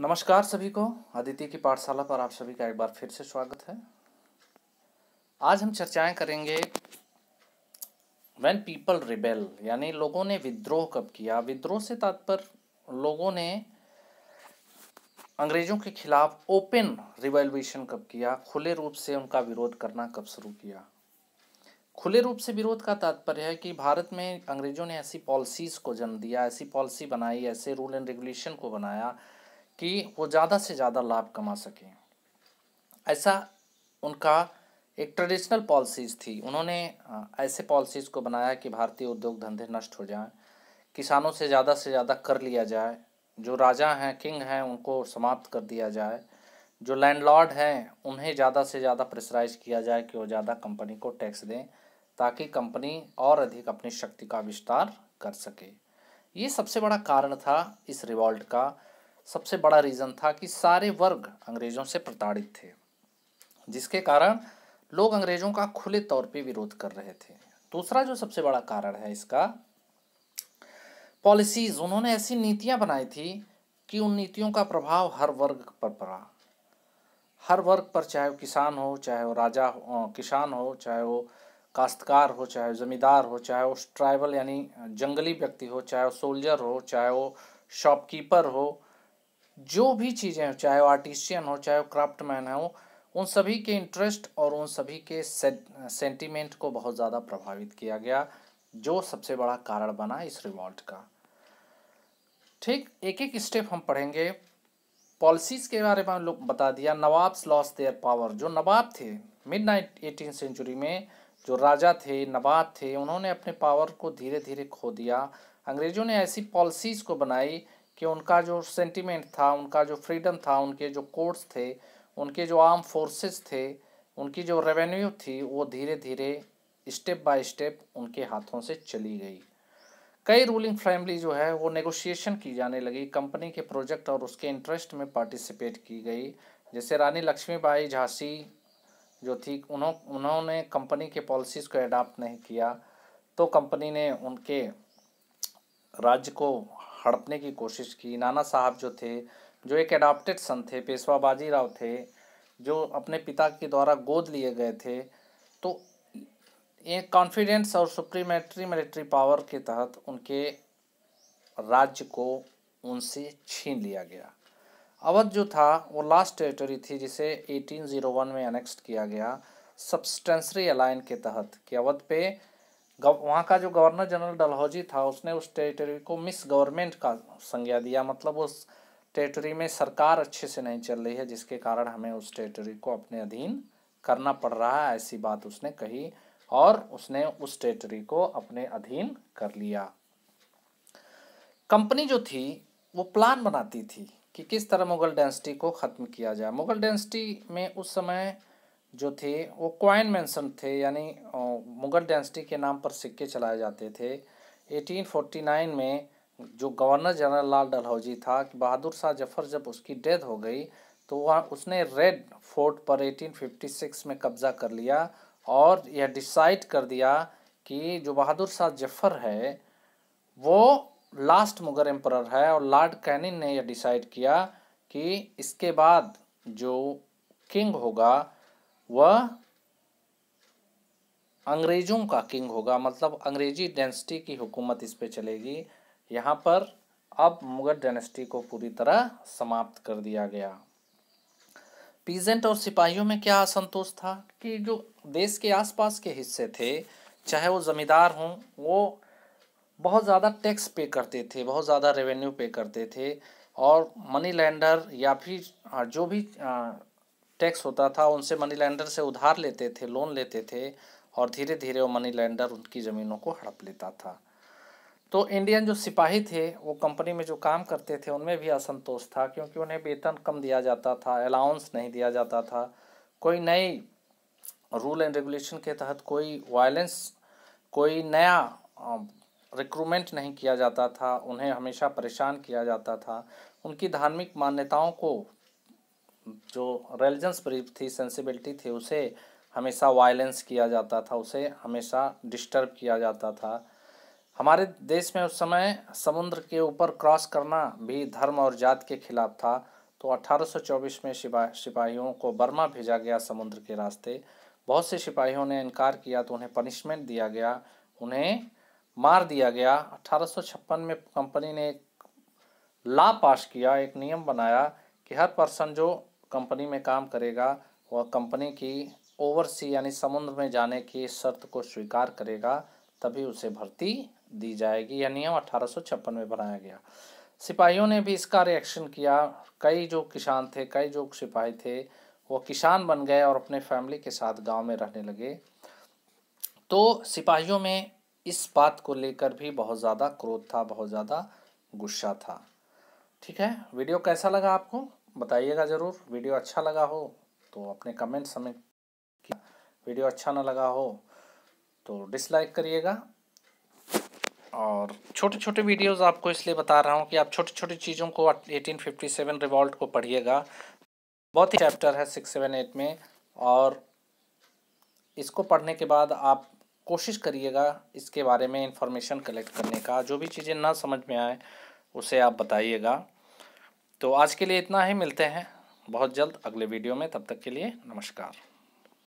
नमस्कार सभी को अदिति की पाठशाला पर आप सभी का एक बार फिर से स्वागत है आज हम चर्चाएं करेंगे व्हेन पीपल रिबेल यानी लोगों ने विद्रोह कब किया विद्रोह से तात्पर्य लोगों ने अंग्रेजों के खिलाफ ओपन रिवॉल्यूशन कब किया खुले रूप से उनका विरोध करना कब शुरू किया खुले रूप से विरोध का तात्पर्य है कि भारत में अंग्रेजों ने ऐसी पॉलिसीज़ को जन्म दिया ऐसी पॉलिसी बनाई ऐसे रूल एंड रेगुलेशन को बनाया कि वो ज़्यादा से ज़्यादा लाभ कमा सकें ऐसा उनका एक ट्रेडिशनल पॉलिसीज़ थी उन्होंने ऐसे पॉलिसीज़ को बनाया कि भारतीय उद्योग धंधे नष्ट हो जाएं किसानों से ज़्यादा से ज़्यादा कर लिया जाए जो राजा हैं किंग हैं उनको समाप्त कर दिया जाए जो लैंडलॉर्ड हैं उन्हें ज़्यादा से ज़्यादा प्रेशराइज किया जाए कि वो ज़्यादा कंपनी को टैक्स दें ताकि कंपनी और अधिक अपनी शक्ति का विस्तार कर सके ये सबसे बड़ा कारण था इस रिवॉल्ट का सबसे बड़ा रीज़न था कि सारे वर्ग अंग्रेज़ों से प्रताड़ित थे जिसके कारण लोग अंग्रेज़ों का खुले तौर पे विरोध कर रहे थे दूसरा जो सबसे बड़ा कारण है इसका पॉलिसीज़ उन्होंने ऐसी नीतियां बनाई थी कि उन नीतियों का प्रभाव हर वर्ग पर पड़ा हर वर्ग पर चाहे वो किसान हो चाहे वो राजा हो किसान हो चाहे वो काश्तकार हो चाहे ज़मींदार हो चाहे वो ट्राइबल यानी जंगली व्यक्ति हो चाहे वो सोल्जर हो चाहे वो शॉपकीपर हो जो भी चीज़ें चाहे वो आर्टिशियन हो चाहे वो क्राफ्ट मैन हो उन सभी के इंटरेस्ट और उन सभी के सेंटीमेंट को बहुत ज़्यादा प्रभावित किया गया जो सबसे बड़ा कारण बना इस रिवॉल्ट का ठीक एक एक स्टेप हम पढ़ेंगे पॉलिसीज़ के बारे में लोग बता दिया नवाब्स लॉस देयर पावर जो नवाब थे मिड नाइट एटीन सेंचुरी में जो राजा थे नवाब थे उन्होंने अपने पावर को धीरे धीरे खो दिया अंग्रेज़ों ने ऐसी पॉलिसीज़ को बनाई कि उनका जो सेंटीमेंट था उनका जो फ्रीडम था उनके जो कोर्ट्स थे उनके जो आर्म फोर्सेस थे उनकी जो रेवेन्यू थी वो धीरे धीरे स्टेप बाय स्टेप उनके हाथों से चली गई कई रूलिंग फैमिली जो है वो नेगोशिएशन की जाने लगी कंपनी के प्रोजेक्ट और उसके इंटरेस्ट में पार्टिसिपेट की गई जैसे रानी लक्ष्मीबाई झांसी जो थी उन्हों उन्होंने कंपनी के पॉलिसीज़ को अडाप्ट नहीं किया तो कंपनी ने उनके राज्य को हड़पने की कोशिश की नाना साहब जो थे जो एक एडाप्टेड सन थे पेशवा बाजीराव थे जो अपने पिता के द्वारा गोद लिए गए थे तो ये कॉन्फिडेंस और सुप्रीमेटरी मिलिट्री पावर के तहत उनके राज्य को उनसे छीन लिया गया अवध जो था वो लास्ट टेरिटरी थी जिसे 1801 में अनेक्स्ट किया गया सब्सटेंसरी अलाइन के तहत कि अवध पे वहाँ का जो गवर्नर जनरल डलहौजी था उसने उस टेरिटरी को मिस गवर्नमेंट का संज्ञा दिया मतलब उस टेरिटरी में सरकार अच्छे से नहीं चल रही है जिसके कारण हमें उस टेरिटरी को अपने अधीन करना पड़ रहा है ऐसी बात उसने कही और उसने उस टेरिटरी को अपने अधीन कर लिया कंपनी जो थी वो प्लान बनाती थी कि किस तरह मुगल डेंसिटी को ख़त्म किया जाए मुगल डेंसिटी में उस समय जो थे वो क्वाइन मैंसन थे यानी मुगल डेंसिटी के नाम पर सिक्के चलाए जाते थे 1849 में जो गवर्नर जनरल लाल डलहौजी था कि बहादुर शाह जफर जब उसकी डेथ हो गई तो वह उसने रेड फोर्ट पर 1856 में कब्जा कर लिया और यह डिसाइड कर दिया कि जो बहादुर शाह जफर है वो लास्ट मुगल एम्पर है और लॉर्ड कैनिन ने यह डिसाइड किया कि इसके बाद जो किंग होगा वह अंग्रेजों का किंग होगा मतलब अंग्रेजी डेंसिटी की हुकूमत इस पे चलेगी यहाँ पर अब मुगल डायनेस्टी को पूरी तरह समाप्त कर दिया गया पीजेंट और सिपाहियों में क्या असंतोष था कि जो देश के आसपास के हिस्से थे चाहे वो ज़मींदार हों वो बहुत ज़्यादा टैक्स पे करते थे बहुत ज़्यादा रेवेन्यू पे करते थे और मनी लैंडर या फिर जो भी टैक्स होता था उनसे मनी लैंडर से उधार लेते थे लोन लेते थे और धीरे धीरे वो मनी लैंडर उनकी ज़मीनों को हड़प लेता था तो इंडियन जो सिपाही थे वो कंपनी में जो काम करते थे उनमें भी असंतोष था क्योंकि उन्हें वेतन कम दिया जाता था अलाउंस नहीं दिया जाता था कोई नई रूल एंड रेगुलेशन के तहत कोई वायलेंस कोई नया रिक्रूमेंट नहीं किया जाता था उन्हें हमेशा परेशान किया जाता था उनकी धार्मिक मान्यताओं को जो रिलीजन्स ब्रीफ थी सेंसिबिलिटी थी उसे हमेशा वायलेंस किया जाता था उसे हमेशा डिस्टर्ब किया जाता था हमारे देश में उस समय समुद्र के ऊपर क्रॉस करना भी धर्म और जात के खिलाफ था तो 1824 में शिपा सिपाहियों को बर्मा भेजा गया समुद्र के रास्ते बहुत से सिपाहियों ने इनकार किया तो उन्हें पनिशमेंट दिया गया उन्हें मार दिया गया 1856 में कंपनी ने एक लॉ पास किया एक नियम बनाया कि हर पर्सन जो कंपनी में काम करेगा वह कंपनी की ओवरसी यानी समुद्र में जाने की शर्त को स्वीकार करेगा तभी उसे भर्ती दी जाएगी यह नियम अठारह में बनाया गया सिपाहियों ने भी इसका रिएक्शन किया कई जो किसान थे कई जो सिपाही थे वो किसान बन गए और अपने फैमिली के साथ गांव में रहने लगे तो सिपाहियों में इस बात को लेकर भी बहुत ज़्यादा क्रोध था बहुत ज़्यादा गुस्सा था ठीक है वीडियो कैसा लगा आपको बताइएगा ज़रूर वीडियो अच्छा लगा हो तो अपने कमेंट्स हमें वीडियो अच्छा ना लगा हो तो डिसलाइक करिएगा और छोटे छोटे वीडियोस आपको इसलिए बता रहा हूँ कि आप छोटी छोटी चीज़ों को 1857 रिवॉल्ट को पढ़िएगा बहुत ही चैप्टर है सिक्स सेवन एट में और इसको पढ़ने के बाद आप कोशिश करिएगा इसके बारे में इंफॉर्मेशन कलेक्ट करने का जो भी चीज़ें ना समझ में आए उसे आप बताइएगा तो आज के लिए इतना ही मिलते हैं बहुत जल्द अगले वीडियो में तब तक के लिए नमस्कार